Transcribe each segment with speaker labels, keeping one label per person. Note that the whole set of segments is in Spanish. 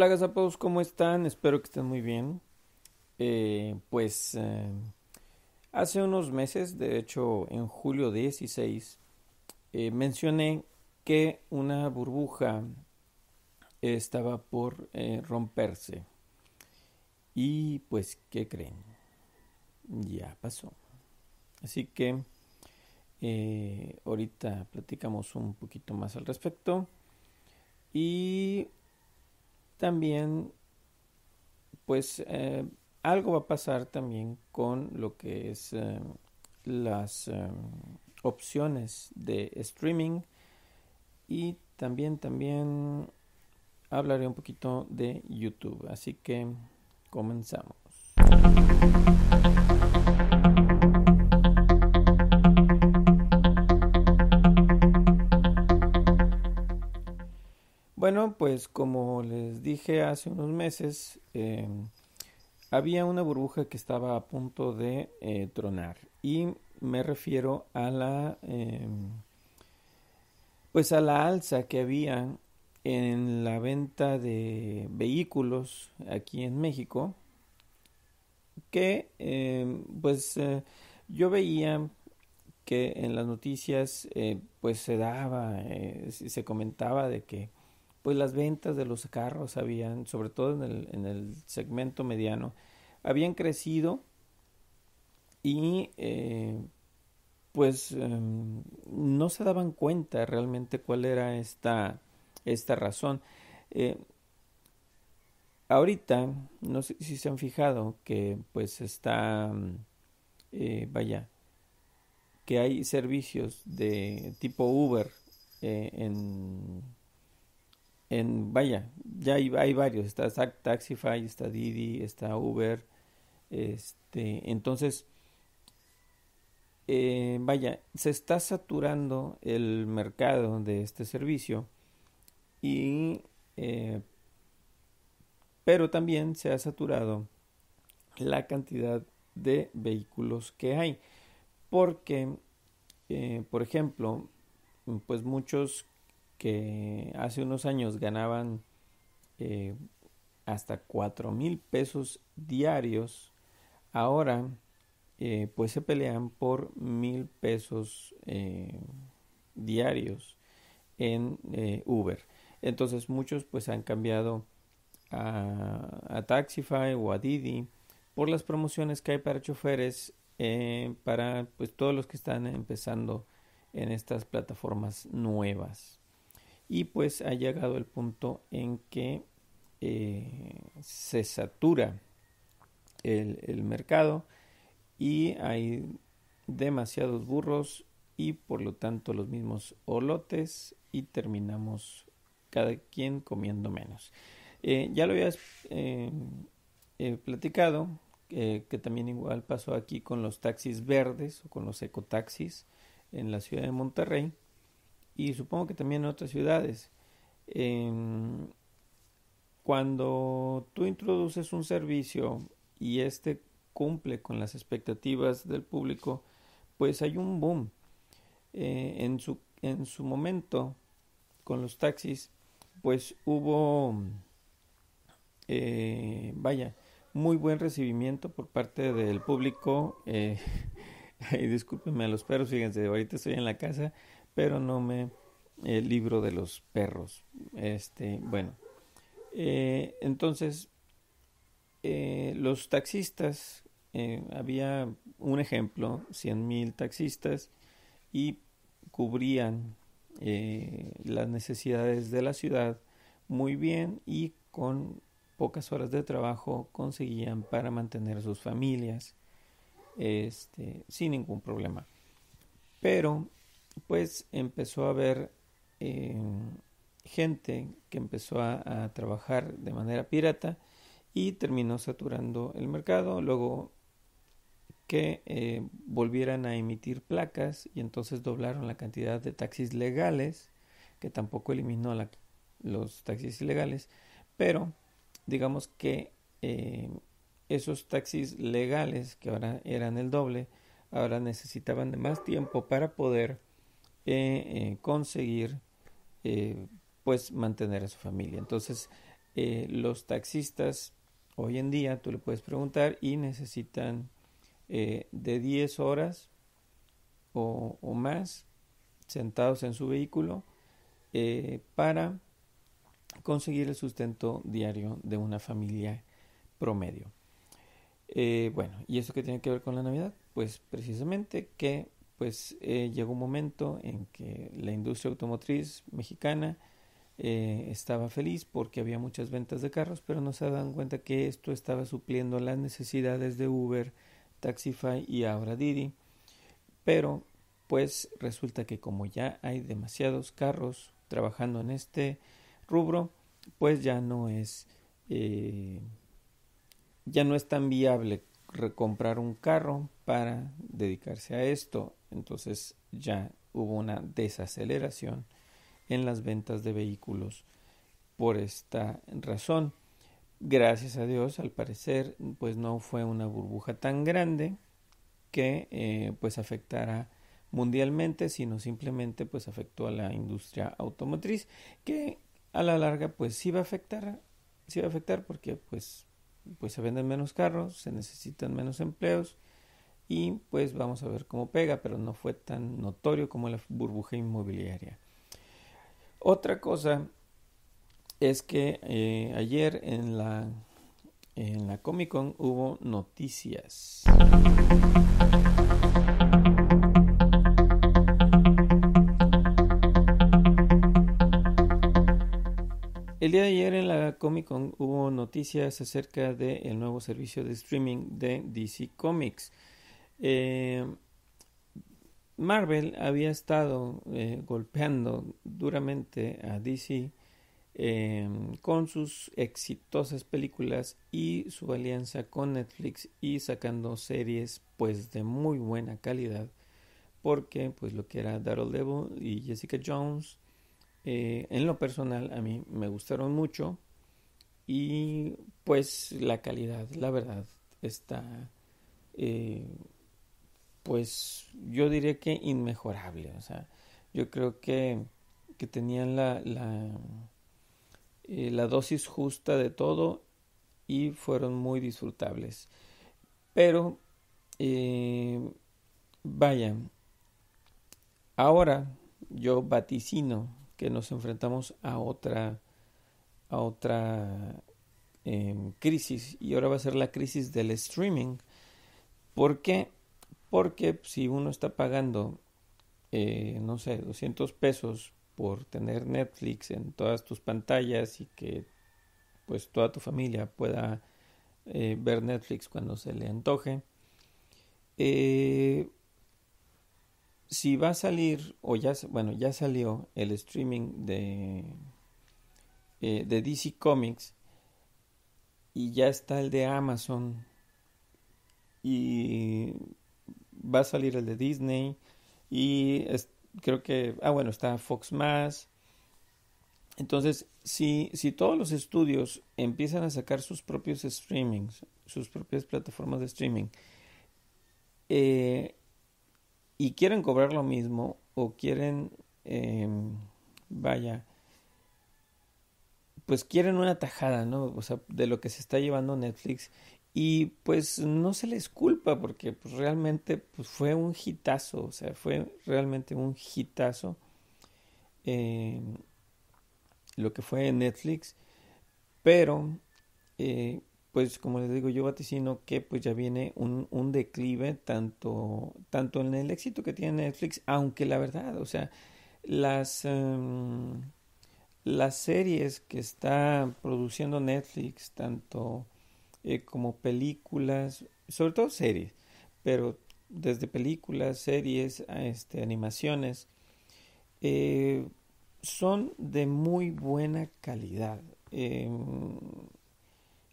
Speaker 1: Hola gazapos, ¿cómo están? Espero que estén muy bien. Eh, pues eh, hace unos meses, de hecho en julio 16, eh, mencioné que una burbuja estaba por romperse. Y pues, ¿qué creen? Ya pasó. Así que ahorita platicamos un poquito más al respecto. Y también pues eh, algo va a pasar también con lo que es eh, las eh, opciones de streaming y también también hablaré un poquito de YouTube así que comenzamos Bueno, pues como les dije hace unos meses, eh, había una burbuja que estaba a punto de eh, tronar y me refiero a la eh, pues a la alza que había en la venta de vehículos aquí en México que pues yo veía que en las noticias pues se daba se comentaba de que pues las ventas de los carros habían, sobre todo en el, en el segmento mediano, habían crecido y eh, pues em, no se daban cuenta realmente cuál era esta, esta razón. Eh, ahorita, no sé si se han fijado que pues está, mm, eh, vaya, que hay servicios de tipo Uber en en, vaya, ya hay, varios, está Taxify, está Didi, está Uber, este, entonces, eh, vaya, se está saturando el mercado de este servicio y, eh, pero también se ha saturado la cantidad de vehículos que hay, porque, eh, por ejemplo, pues muchos que hace unos años ganaban eh, hasta 4 mil pesos diarios, ahora eh, pues se pelean por mil pesos eh, diarios en Uber. Entonces muchos pues han cambiado a, a, Taxify o a Didi por las promociones que hay para choferes, para pues todos los que están empezando en estas plataformas nuevas y pues ha llegado el punto en que eh, se satura el, mercado y hay demasiados burros y por lo tanto los mismos olotes y terminamos cada quien comiendo menos. Eh, ya lo había eh, platicado, que también igual pasó aquí con los taxis verdes o con los ecotaxis en la ciudad de Monterrey, y supongo que también en otras ciudades. Em, cuando tú introduces un servicio y este cumple con las expectativas del público, pues hay un boom. Eh, en, su, en su momento, con los taxis, pues hubo, eh, vaya, muy buen recibimiento por parte del público. Eh, discúlpenme a los perros, fíjense, ahorita estoy en la casa pero no me el libro de los perros. Este, bueno, eh, entonces eh, los taxistas, eh, había un ejemplo, 100.000 taxistas y cubrían las necesidades de la ciudad muy bien y con pocas horas de trabajo conseguían para mantener a sus familias este, sin ningún problema. Pero pues empezó a haber eh, gente que empezó a, trabajar de manera pirata y terminó saturando el mercado. Luego que eh, volvieran a emitir placas y entonces doblaron la cantidad de taxis legales, que tampoco eliminó los taxis ilegales, pero digamos que eh, esos taxis legales, que ahora eran el doble, ahora necesitaban de más tiempo para poder eh, conseguir eh, pues mantener a su familia. Entonces, eh, los taxistas hoy en día tú le puedes preguntar y necesitan de 10 horas o, más sentados en su vehículo para conseguir el sustento diario de una familia promedio. bueno, ¿y eso qué tiene que ver con la Navidad? Pues precisamente que pues eh, llegó un momento en que la industria automotriz mexicana eh, estaba feliz porque había muchas ventas de carros, pero no se dan cuenta que esto estaba supliendo las necesidades de Uber, Taxify y ahora Didi. Pero pues resulta que como ya hay demasiados carros trabajando en este rubro, pues ya no es eh, ya no es tan viable recomprar un carro para dedicarse a esto. Entonces ya hubo una desaceleración en las ventas de vehículos por esta razón. Gracias a Dios, al parecer, pues no fue una burbuja tan grande que eh, pues afectara mundialmente, sino simplemente pues afectó a la industria automotriz, que a la larga pues sí va a afectar, sí va a afectar porque pues, pues se venden menos carros, se necesitan menos empleos, y pues vamos a ver cómo pega, pero no fue tan notorio como la burbuja inmobiliaria. Otra cosa es que eh, ayer en la, en Comic Con hubo noticias. El día de ayer en la Comic Con hubo noticias acerca del nuevo servicio de streaming de DC Comics. Eh, Marvel había estado eh, golpeando duramente a DC eh, con sus exitosas películas y su alianza con Netflix y sacando series pues de muy buena calidad porque pues lo que era Daredevil y Jessica Jones en lo personal a mí me gustaron mucho y pues la calidad la verdad está pues yo diría que inmejorable. O sea, yo creo que, que tenían la, la, eh, dosis justa de todo y fueron muy disfrutables. Pero, eh, vaya, ahora yo vaticino que nos enfrentamos a otra, a otra em, crisis y ahora va a ser la crisis del streaming. porque porque si uno está pagando, eh, no sé, 200 pesos por tener Netflix en todas tus pantallas y que pues toda tu familia pueda eh, ver Netflix cuando se le antoje. Eh, si va a salir, o ya, bueno, ya salió el streaming de, de DC Comics y ya está el de Amazon y va a salir el de Disney y creo que, ah bueno, está Fox más. Entonces, si, si todos los estudios empiezan a sacar sus propios streamings, sus propias plataformas de streaming, eh, y quieren cobrar lo mismo o quieren, em, vaya, pues quieren una tajada, ¿no? O sea, de lo que se está llevando Netflix y pues no se les culpa porque pues, realmente pues, fue un hitazo, o sea, fue realmente un hitazo eh, lo que fue en Netflix, pero eh, pues como les digo, yo vaticino que pues ya viene un, declive tanto, tanto en el éxito que tiene Netflix, aunque la verdad, o sea, las, em, las series que está produciendo Netflix, tanto eh, como películas, sobre todo series, pero desde películas, series, a este, animaciones, eh, son de muy buena calidad. Em,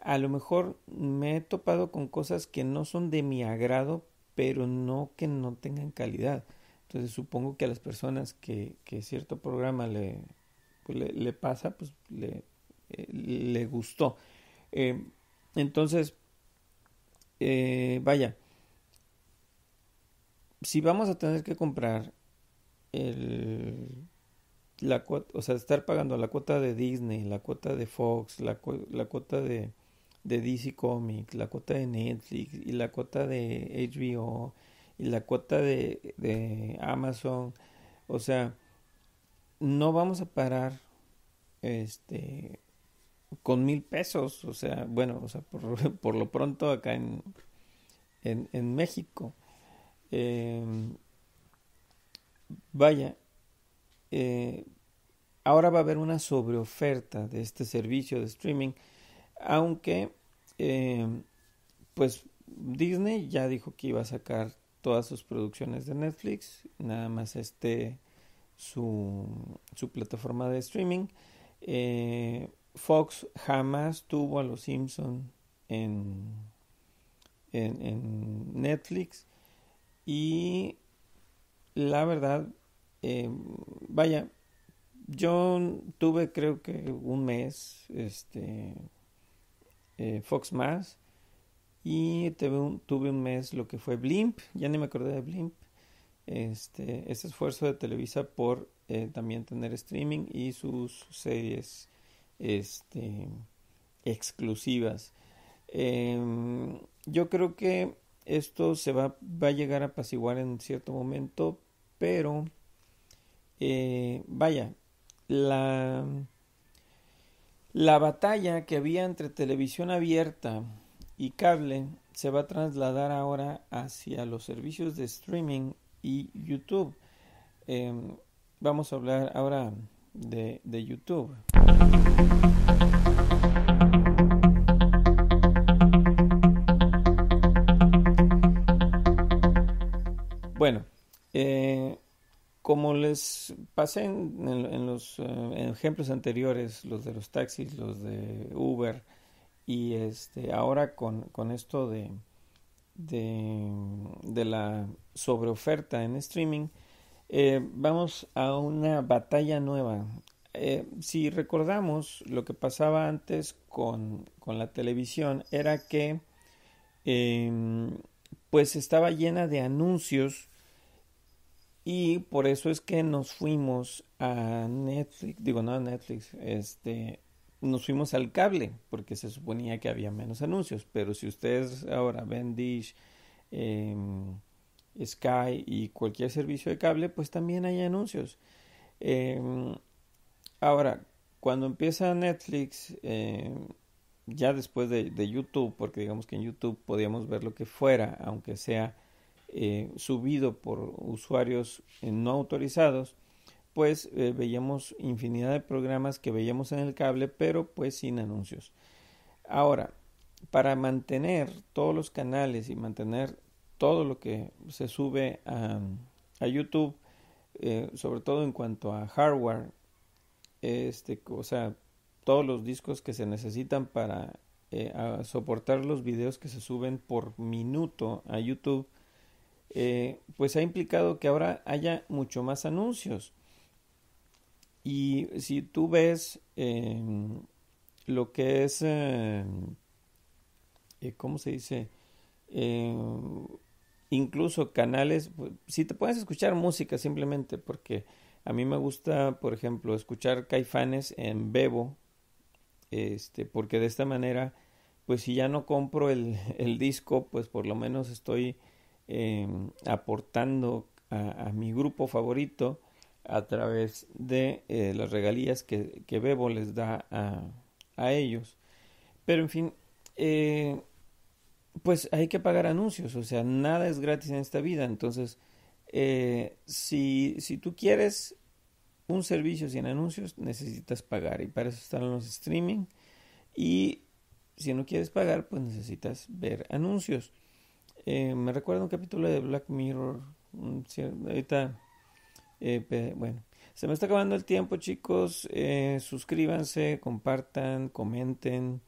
Speaker 1: a lo mejor me he topado con cosas que no son de mi agrado, pero no que no tengan calidad. Entonces supongo que a las personas que, cierto programa pues, le, le, pasa, pues le, eh, gustó. Em, entonces, eh, vaya, si vamos a tener que comprar el, la cuota, o sea, estar pagando la cuota de Disney, la cuota de Fox, la, la cuota de, de DC Comics, la cuota de Netflix y la cuota de HBO y la cuota de, de Amazon, o sea, no vamos a parar este con mil pesos, o sea, bueno, o sea, por, por lo pronto acá en, en, México. Em, vaya, eh, ahora va a haber una sobreoferta de este servicio de streaming, aunque, em, pues, Disney ya dijo que iba a sacar todas sus producciones de Netflix, nada más este, su, su plataforma de streaming. Eh, Fox jamás tuvo a los Simpson en, en, Netflix y la verdad, eh, vaya, yo tuve creo que un mes este eh, Fox más y tuve un, tuve un, mes lo que fue Blimp, ya ni me acordé de Blimp, este, ese esfuerzo de Televisa por eh, también tener streaming y sus series este, exclusivas. Em, yo creo que esto se va, a llegar a apaciguar en cierto momento, pero eh, vaya, la, la batalla que había entre televisión abierta y cable se va a trasladar ahora hacia los servicios de streaming y YouTube. Em, vamos a hablar ahora de, de YouTube. Bueno, eh, como les pasé en, los eh, ejemplos anteriores, los de los taxis, los de Uber, y este, ahora con, esto de, de, la sobreoferta en streaming, eh, vamos a una batalla nueva eh, si recordamos lo que pasaba antes con, la televisión, era que em, pues estaba llena de anuncios y por eso es que nos fuimos a Netflix, digo no a Netflix, este, nos fuimos al cable porque se suponía que había menos anuncios, pero si ustedes ahora ven Dish, em, Sky y cualquier servicio de cable, pues también hay anuncios. Em, Ahora, cuando empieza Netflix, eh, ya después de, YouTube, porque digamos que en YouTube podíamos ver lo que fuera, aunque sea eh, subido por usuarios eh, no autorizados, pues veíamos infinidad de programas que veíamos en el cable, pero pues sin anuncios. Ahora, para mantener todos los canales y mantener todo lo que se sube a, a YouTube, sobre todo en cuanto a hardware, este, o sea, todos los discos que se necesitan para eh, soportar los videos que se suben por minuto a YouTube, eh, pues ha implicado que ahora haya mucho más anuncios. Y si tú ves eh, lo que es, em, eh, ¿cómo se dice? Em, incluso canales, pues, si te puedes escuchar música simplemente porque a mí me gusta, por ejemplo, escuchar caifanes en Bebo, este, porque de esta manera, pues si ya no compro el, el disco, pues por lo menos estoy em, aportando a, mi grupo favorito a través de eh, las regalías que, que, Bebo les da a, a ellos. Pero en fin, eh, pues hay que pagar anuncios, o sea, nada es gratis en esta vida, entonces eh, si, si tú quieres un servicio sin anuncios, necesitas pagar y para eso están los streaming. Y si no quieres pagar, pues necesitas ver anuncios. Eh, me recuerdo un capítulo de Black Mirror. Ahorita, eh, bueno, se me está acabando el tiempo, chicos. suscríbanse, compartan, comenten.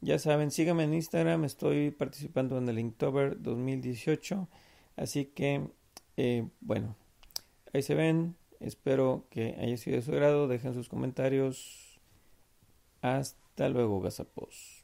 Speaker 1: Ya saben, síganme en Instagram. Estoy participando en el Inktober 2018. Así que eh, bueno, ahí se ven. Espero que haya sido de su agrado. Dejen sus comentarios. Hasta luego, gazapos.